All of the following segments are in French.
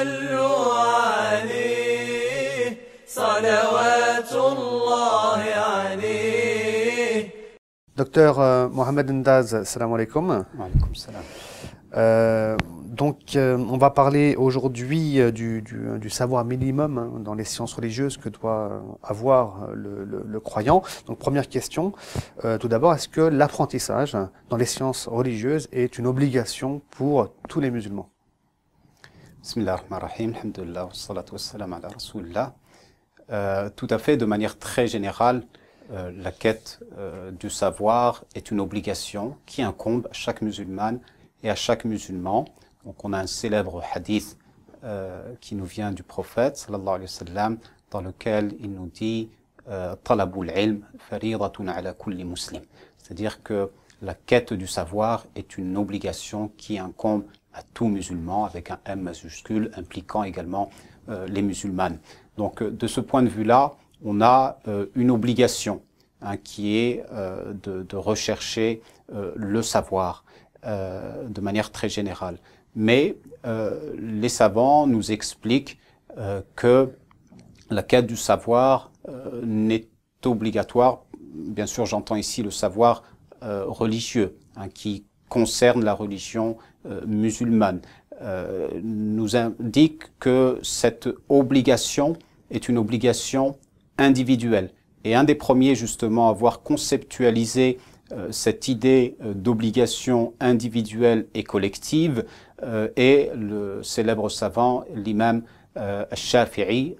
صلوا Docteur euh, Mohamed Ndaz, salam alaikum. salam. Euh, donc, euh, on va parler aujourd'hui du, savoir minimum hein, dans les sciences religieuses que doit avoir le, croyant. Donc, première question, tout d'abord, est-ce que l'apprentissage dans les sciences religieuses est une obligation pour tous les musulmans Bismillah ar-Rahman ar-Rahim, alhamdulillah, wassalatu wassalam ala rasulillah. Euh, tout à fait, de manière très générale, euh, la quête euh, du savoir est une obligation qui incombe à chaque musulmane et à chaque musulman. Donc on a un célèbre hadith euh, qui nous vient du prophète, sallallahu alayhi wa sallam, dans lequel il nous dit euh, « Talabul ilm faridatun ala kulli muslim » C'est-à-dire que la quête du savoir est une obligation qui incombe à tout musulman avec un M majuscule impliquant également euh, les musulmanes. Donc euh, de ce point de vue-là, on a euh, une obligation hein, qui est de, rechercher le savoir de manière très générale. Mais les savants nous expliquent que la quête du savoir n'est obligatoire, bien sûr j'entends ici le savoir euh, religieux hein, qui concerne la religion euh, musulmane euh, nous indique que cette obligation est une obligation individuelle. Et un des premiers justement à avoir conceptualisé cette idée d'obligation individuelle et collective est le célèbre savant, l'imam Shafi'i,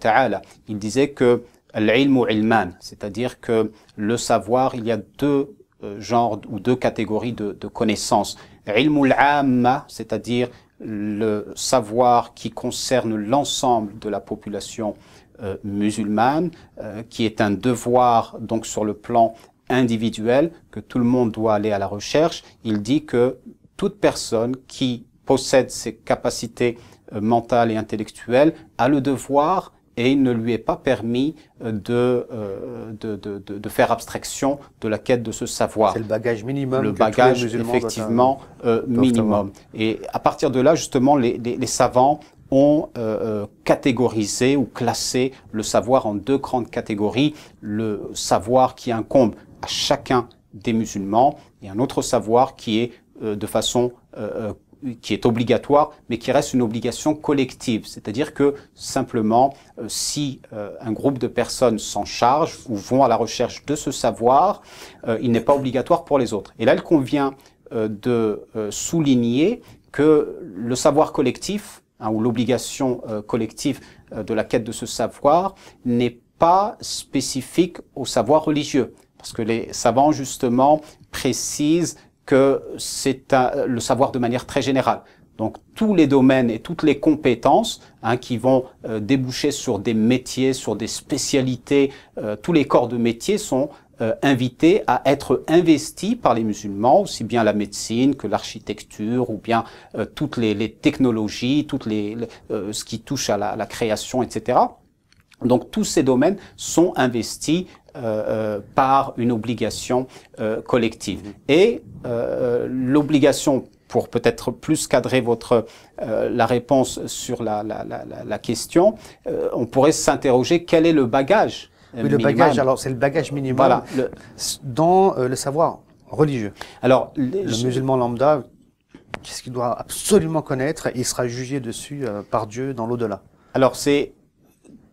ta'ala. Il disait que al c'est-à-dire que le savoir, il y a deux euh, genres ou deux catégories de, connaissances. Ilm al cest c'est-à-dire le savoir qui concerne l'ensemble de la population euh, musulmane, euh, qui est un devoir donc sur le plan individuel, que tout le monde doit aller à la recherche. Il dit que toute personne qui possède ses capacités mentales et intellectuelles a le devoir et il ne lui est pas permis euh, euh, de, de, de, faire abstraction de la quête de ce savoir. C'est le bagage minimum. Le bagage, effectivement, euh, minimum. Et à partir de là, justement, les, les, savants ont catégorisé ou classé le savoir en deux grandes catégories. Le savoir qui incombe à chacun des musulmans et un autre savoir qui est de façon euh, qui est obligatoire, mais qui reste une obligation collective. C'est-à-dire que simplement, euh, si euh, un groupe de personnes s'en charge ou vont à la recherche de ce savoir, euh, il n'est pas obligatoire pour les autres. Et là, il convient de souligner que le savoir collectif, hein, ou l'obligation collective de la quête de ce savoir, n'est pas spécifique au savoir religieux. Parce que les savants, justement, précisent que c'est le savoir de manière très générale. Donc tous les domaines et toutes les compétences hein, qui vont euh, déboucher sur des métiers, sur des spécialités, euh, tous les corps de métier sont euh, invités à être investis par les musulmans, aussi bien la médecine que l'architecture ou bien toutes les, technologies, toutes les, ce qui touche à la création, etc. Donc tous ces domaines sont investis euh, euh, par une obligation euh, collective. Mm-hmm. Et l'obligation pour peut-être plus cadrer votre la réponse sur la, la, la, la question, on pourrait s'interroger quel est le bagage le bagage, alors c'est le bagage minimum dans le savoir religieux. Alors, le musulman lambda, qu'est-ce qu'il doit absolument connaître Il sera jugé dessus par Dieu dans l'au-delà. Alors c'est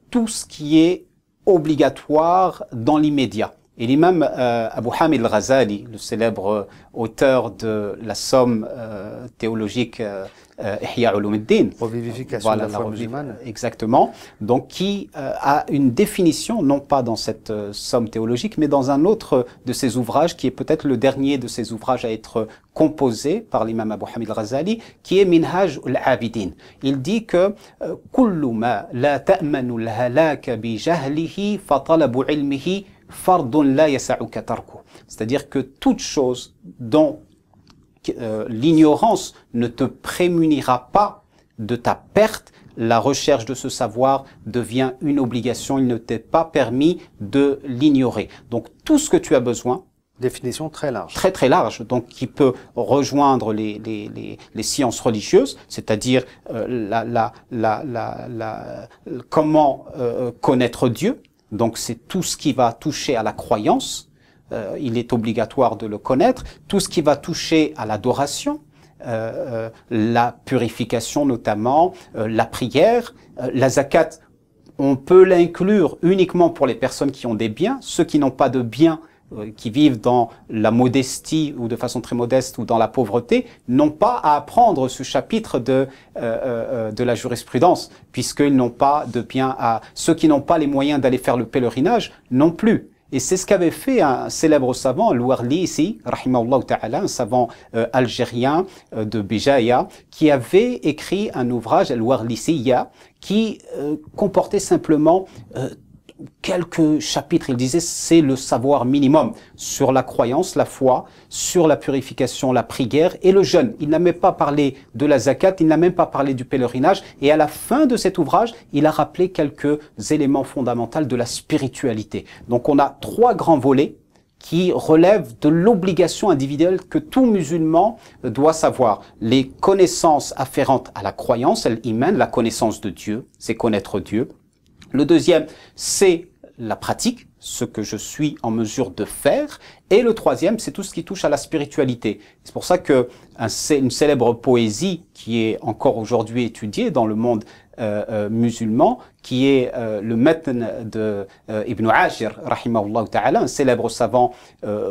tout ce qui est obligatoire dans l'immédiat. Et l'imam euh, Abu Hamid al-Ghazali, le célèbre euh, auteur de la somme euh, théologique euh, euh Ihya ulum revivification voilà, de la, la exactement, donc qui a une définition, non pas dans cette somme théologique, mais dans un autre de ses ouvrages, qui est peut-être le dernier de ses ouvrages à être composé par l'imam Abu Hamid al-Ghazali, qui est Minhaj al-Abidin. Il dit que « Kullu ma la ta'manu al halak bi jahlihi fa talabu ilmihi » C'est-à-dire que toute chose dont euh, l'ignorance ne te prémunira pas de ta perte, la recherche de ce savoir devient une obligation, il ne t'est pas permis de l'ignorer. Donc tout ce que tu as besoin, Définition très large. Très très large, donc qui peut rejoindre les, les, les, sciences religieuses, c'est-à-dire euh, la, la, la, la, comment euh, connaître Dieu, donc c'est tout ce qui va toucher à la croyance, euh, il est obligatoire de le connaître. Tout ce qui va toucher à l'adoration, euh, euh, la purification notamment, la prière, la zakat, on peut l'inclure uniquement pour les personnes qui ont des biens. Ceux qui n'ont pas de biens, euh, qui vivent dans la modestie ou de façon très modeste ou dans la pauvreté n'ont pas à apprendre ce chapitre de, euh, euh, euh, de la jurisprudence, puisqu'ils n'ont pas de bien à... Ceux qui n'ont pas les moyens d'aller faire le pèlerinage non plus. Et c'est ce qu'avait fait un célèbre savant, Louarli ici, ta'ala, un savant euh, algérien de Béjaïa, qui avait écrit un ouvrage, Louarlisiya, qui comportait simplement quelques chapitres, il disait, c'est le savoir minimum sur la croyance, la foi, sur la purification, la prière et le jeûne. Il n'a même pas parlé de la zakat, il n'a même pas parlé du pèlerinage. Et à la fin de cet ouvrage, il a rappelé quelques éléments fondamentaux de la spiritualité. Donc on a trois grands volets qui relèvent de l'obligation individuelle que tout musulman doit savoir. Les connaissances afférentes à la croyance, y mène, la connaissance de Dieu, c'est connaître Dieu le deuxième, c'est la pratique, ce que je suis en mesure de faire. Et le troisième, c'est tout ce qui touche à la spiritualité. C'est pour ça que une célèbre poésie qui est encore aujourd'hui étudiée dans le monde euh, euh, musulman, qui est euh, le maître de Ibn rahimahullah ta'ala, un célèbre savant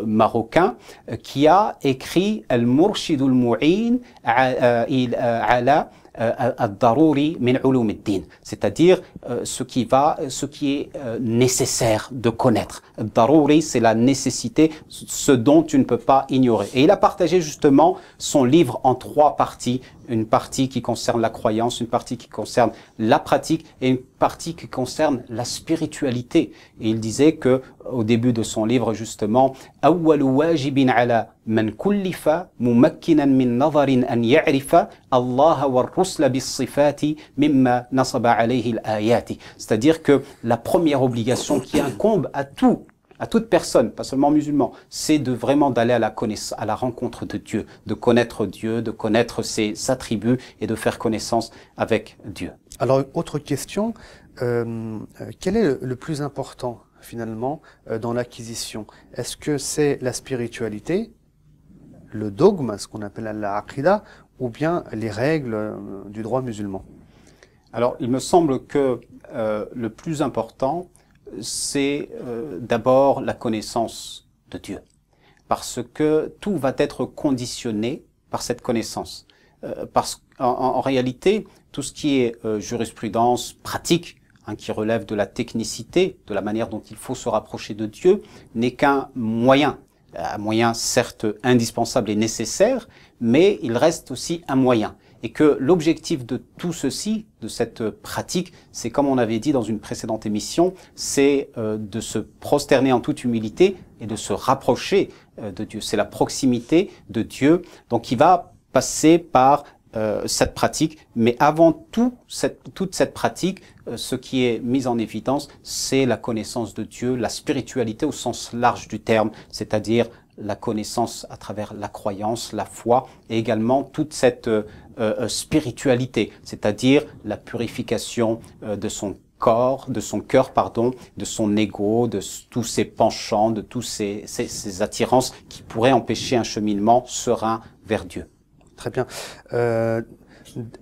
marocain, qui a écrit « Al-Murshidul Mu'in ala euh, c'est-à-dire euh, ce qui va ce qui est euh, nécessaire de connaître. Daruri, c'est la nécessité, ce dont tu ne peux pas ignorer. Et il a partagé justement son livre en trois parties, une partie qui concerne la croyance, une partie qui concerne la pratique et une partie qui concerne la spiritualité. Et il disait que au début de son livre justement c'est-à-dire que la première obligation qui incombe à tout à toute personne, pas seulement musulman, c'est de vraiment d'aller à la connaissance, à la rencontre de Dieu, de connaître Dieu, de connaître ses attributs et de faire connaissance avec Dieu. Alors, autre question, euh, euh quel est le plus important finalement euh, dans l'acquisition Est-ce que c'est la spiritualité, le dogme, ce qu'on appelle la akhida, ou bien les règles euh, du droit musulman Alors, il me semble que euh, le plus important, c'est d'abord la connaissance de Dieu, parce que tout va être conditionné par cette connaissance. parce qu'en réalité, tout ce qui est jurisprudence, pratique, Hein, qui relève de la technicité, de la manière dont il faut se rapprocher de Dieu, n'est qu'un moyen. Un moyen certes indispensable et nécessaire, mais il reste aussi un moyen. Et que l'objectif de tout ceci, de cette pratique, c'est comme on avait dit dans une précédente émission, c'est euh, de se prosterner en toute humilité et de se rapprocher euh, de Dieu. C'est la proximité de Dieu, donc qui va passer par euh, cette pratique, mais avant tout, toute cette pratique, euh, ce qui est mis en évidence, c'est la connaissance de Dieu, la spiritualité au sens large du terme, c'est-à-dire la connaissance à travers la croyance, la foi, et également toute cette euh, spiritualité, c'est-à-dire la purification de son corps, de son cœur, pardon, de son ego, de tous ses penchants, de tous ses, ses attirances qui pourraient empêcher un cheminement serein vers Dieu. Très bien. Euh,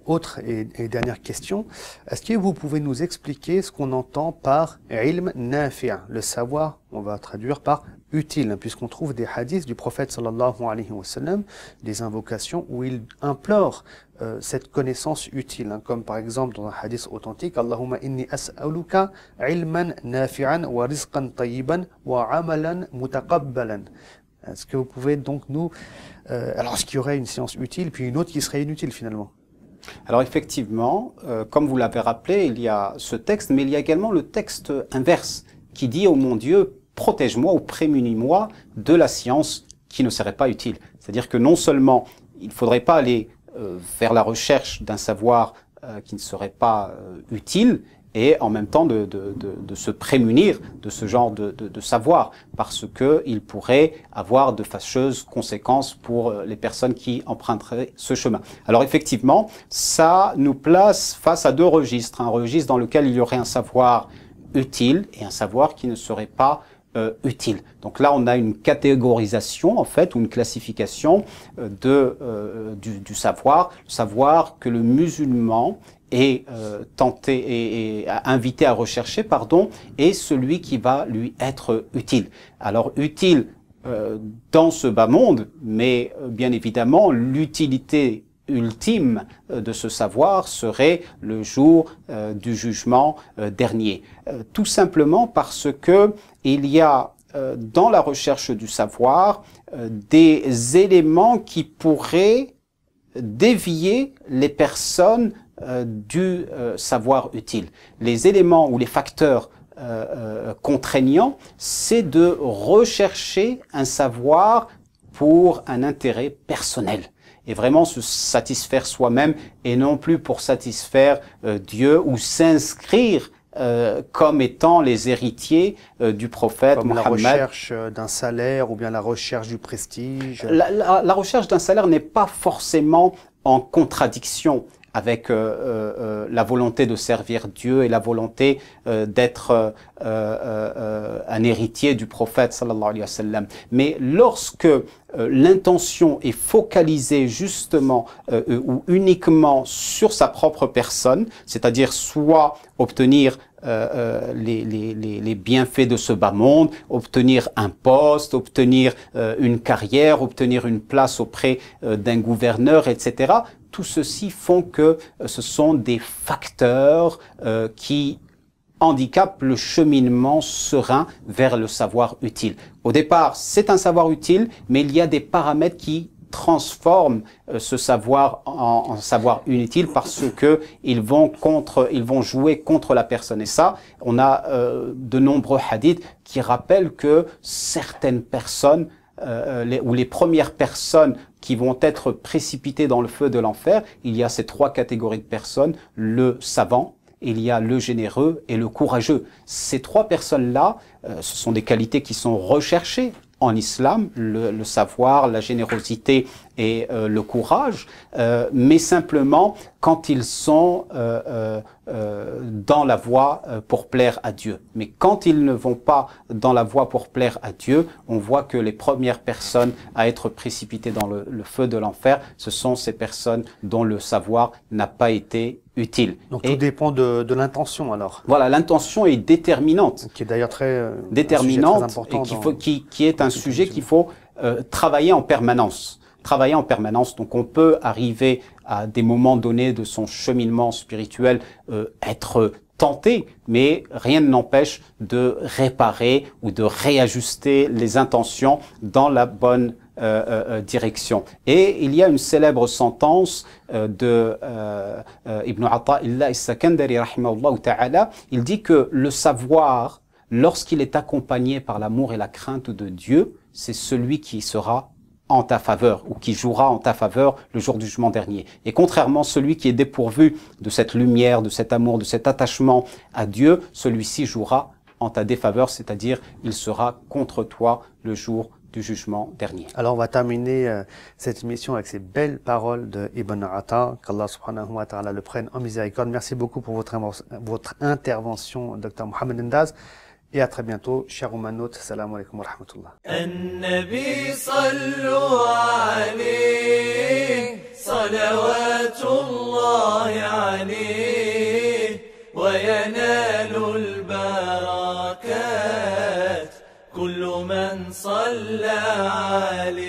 autre et, dernière question. Est-ce que vous pouvez nous expliquer ce qu'on entend par ilm nafi'a, le savoir, on va traduire par utile, puisqu'on trouve des hadiths du prophète sallallahu alayhi wa sallam, des invocations où il implore euh, cette connaissance utile, hein, comme par exemple dans un hadith authentique, Allahumma inni as'aluka ilman nafi'an wa rizqan tayyiban wa amalan mutaqabbalan. Est-ce que vous pouvez donc nous... Euh, alors, ce qu'il y aurait une science utile, puis une autre qui serait inutile finalement alors effectivement, euh, comme vous l'avez rappelé, il y a ce texte, mais il y a également le texte inverse qui dit oh mon Dieu, protège-moi ou prémunis-moi de la science qui ne serait pas utile. C'est-à-dire que non seulement il ne faudrait pas aller euh, faire la recherche d'un savoir qui ne serait pas utile, et en même temps de, de, de, de, se prémunir de ce genre de, savoir, parce qu'il pourrait avoir de fâcheuses conséquences pour euh, les personnes qui emprunteraient ce chemin. Alors effectivement, ça nous place face à deux registres, un registre dans lequel il y aurait un savoir utile et un savoir qui ne serait pas euh, utile. Donc là, on a une catégorisation, en fait, ou une classification euh, de, du, du, savoir, le savoir que le musulman est tenté et, euh, invité à rechercher, pardon, est celui qui va lui être utile. Alors utile euh, dans ce bas monde, mais euh, bien évidemment l'utilité ultime de ce savoir serait le jour du jugement dernier. tout simplement parce que il y a dans la recherche du savoir des éléments qui pourraient dévier les personnes euh, du euh, savoir utile. Les éléments ou les facteurs euh, contraignants, c'est de rechercher un savoir pour un intérêt personnel et vraiment se satisfaire soi-même et non plus pour satisfaire Dieu ou s'inscrire comme étant les héritiers du prophète comme La recherche d'un salaire ou bien la recherche du prestige. la recherche d'un salaire n'est pas forcément en contradiction avec euh, euh, euh, la volonté de servir Dieu et la volonté d'être un héritier du prophète sallallahu alayhi wa sallam. Mais lorsque l'intention est focalisée justement ou uniquement sur sa propre personne, c'est-à-dire soit obtenir les, les, les, bienfaits de ce bas monde, obtenir un poste, obtenir une carrière, obtenir une place auprès d'un gouverneur, etc tout ceci font que euh, ce sont des facteurs euh, qui handicapent le cheminement serein vers le savoir utile. Au départ, c'est un savoir utile, mais il y a des paramètres qui transforment euh, ce savoir en, savoir inutile parce que ils vont contre, ils vont jouer contre la personne. Et ça, on a de nombreux hadiths qui rappellent que certaines personnes ou les premières personnes qui vont être précipités dans le feu de l'enfer, il y a ces trois catégories de personnes, le savant, il y a le généreux et le courageux. Ces trois personnes-là, euh, ce sont des qualités qui sont recherchées en islam, le, savoir, la générosité et euh, le courage, euh, mais simplement quand ils sont euh, euh dans la voie pour plaire à Dieu. Mais quand ils ne vont pas dans la voie pour plaire à Dieu, on voit que les premières personnes à être précipitées dans le, le feu de l'enfer, ce sont ces personnes dont le savoir n'a pas été utile. Donc et tout dépend de, de l'intention alors. Voilà, l'intention est déterminante. Qui est d'ailleurs très euh, déterminante et qui, faut, qui, est un sujet qu'il faut euh, travailler en permanence. Travailler en permanence. Donc on peut arriver à des moments donnés de son cheminement spirituel euh, être tenté, mais rien ne n'empêche de réparer ou de réajuster les intentions dans la bonne euh, euh, euh, direction. Et il y a une célèbre sentence de Ibn ta'ala, il dit que le savoir, lorsqu'il est accompagné par l'amour et la crainte de Dieu, c'est celui qui sera en ta faveur ou qui jouera en ta faveur le jour du jugement dernier. Et contrairement, celui qui est dépourvu de cette lumière, de cet amour, de cet attachement à Dieu, celui-ci jouera en ta défaveur, c'est-à-dire il sera contre toi le jour du jugement dernier. Alors on va terminer euh, cette émission avec ces belles paroles de Ibn Atta, qu'Allah subhanahu wa ta'ala le prenne en miséricorde. Merci beaucoup pour votre, votre intervention, Dr Mohamed Ndaz. Et à très bientôt, chers Omanote. Salam alaikum wa rahmatullah. Ali.